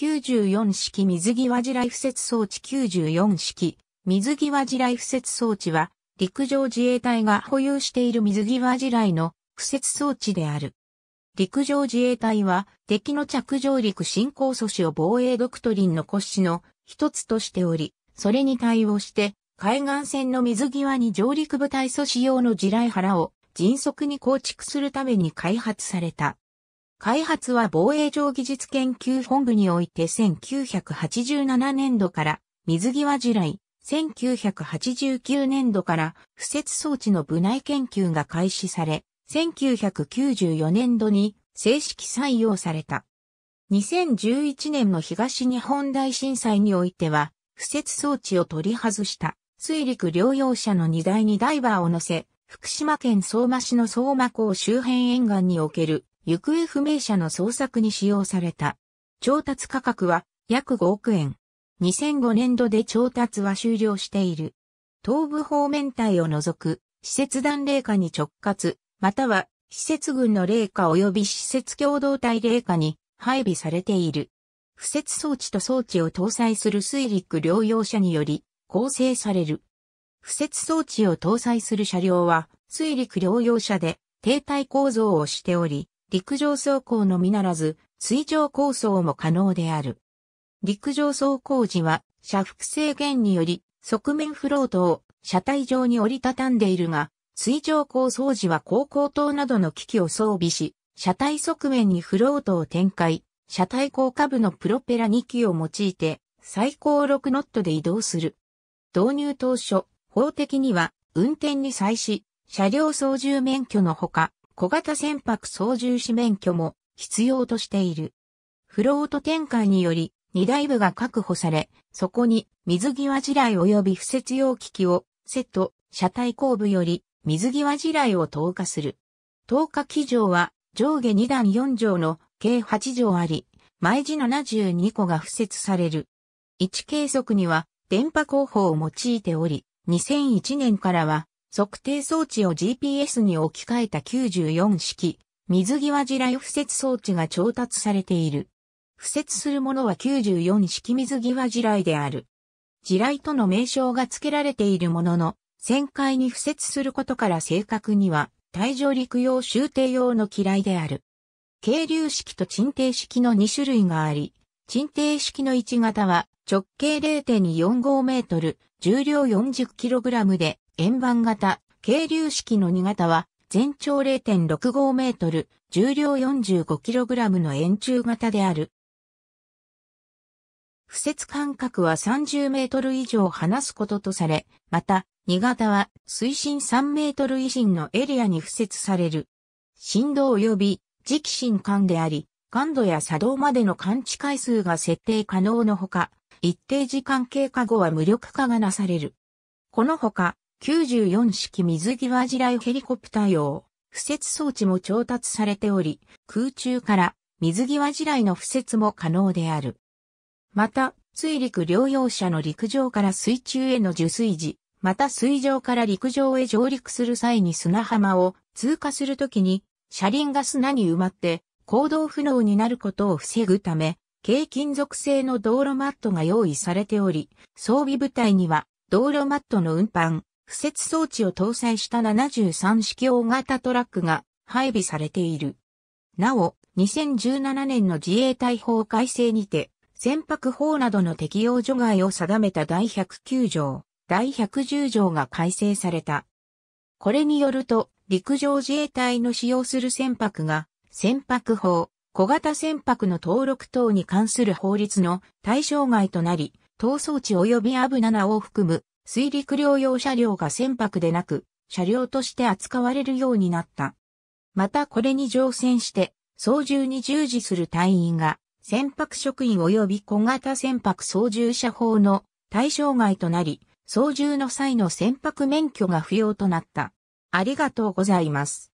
94式水際地雷敷設装置94式水際地雷敷設装置は陸上自衛隊が保有している水際地雷の敷設装置である。陸上自衛隊は敵の着上陸進行阻止を防衛ドクトリンの骨子の一つとしており、それに対応して海岸線の水際に上陸部隊阻止用の地雷原を迅速に構築するために開発された。開発は防衛上技術研究本部において1987年度から水際地雷、1989年度から不設装置の部内研究が開始され、1994年度に正式採用された。2011年の東日本大震災においては、不設装置を取り外した水陸療養者の荷台にダイバーを乗せ、福島県相馬市の相馬港周辺沿岸における行方不明者の捜索に使用された。調達価格は約5億円。2005年度で調達は終了している。東部方面隊を除く、施設団霊下に直轄、または、施設群の霊下及び施設共同体霊下に配備されている。不設装置と装置を搭載する水陸療養車により構成される。不設装置を搭載する車両は水陸療養車で停滞構造をしており、陸上走行のみならず、水上構想も可能である。陸上走行時は、車幅制限により、側面フロートを車体上に折りたたんでいるが、水上構想時は高行灯などの機器を装備し、車体側面にフロートを展開、車体高下部のプロペラ2機を用いて、最高6ノットで移動する。導入当初、法的には、運転に際し、車両操縦免許のほか、小型船舶操縦士免許も必要としている。フロート展開により、荷台部が確保され、そこに水際地雷及び不設用機器をセット、車体後部より水際地雷を投下する。投下機場は上下2段4畳の計8畳あり、毎時72個が付設される。位置計測には電波工法を用いており、2001年からは測定装置を GPS に置き換えた94式、水際地雷敷設装置が調達されている。敷設するものは94式水際地雷である。地雷との名称が付けられているものの、旋回に敷設することから正確には、対上陸用終定用の機雷である。軽流式と沈定式の2種類があり、沈定式の1型は直径0.45メートル、重量 40kg で円盤型、軽流式の2型は、全長0.65メートル、重量 45kg の円柱型である。付設間隔は30メートル以上離すこととされ、また、2型は水深3メートル以上のエリアに付設される。振動及び磁気振間であり、感度や作動までの感知回数が設定可能のほか、一定時間経過後は無力化がなされる。このほか、94式水際地雷ヘリコプター用、敷設装置も調達されており、空中から水際地雷の敷設も可能である。また、水陸両用車の陸上から水中への受水時、また水上から陸上へ上陸する際に砂浜を通過するときに、車輪が砂に埋まって行動不能になることを防ぐため、軽金属製の道路マットが用意されており、装備部隊には道路マットの運搬、付設装置を搭載した73式大型トラックが配備されている。なお、2017年の自衛隊法改正にて、船舶法などの適用除外を定めた第109条、第110条が改正された。これによると、陸上自衛隊の使用する船舶が、船舶法、小型船舶の登録等に関する法律の対象外となり、逃走地及びアブ7を含む水陸両用車両が船舶でなく、車両として扱われるようになった。またこれに乗船して、操縦に従事する隊員が、船舶職員及び小型船舶操縦者法の対象外となり、操縦の際の船舶免許が不要となった。ありがとうございます。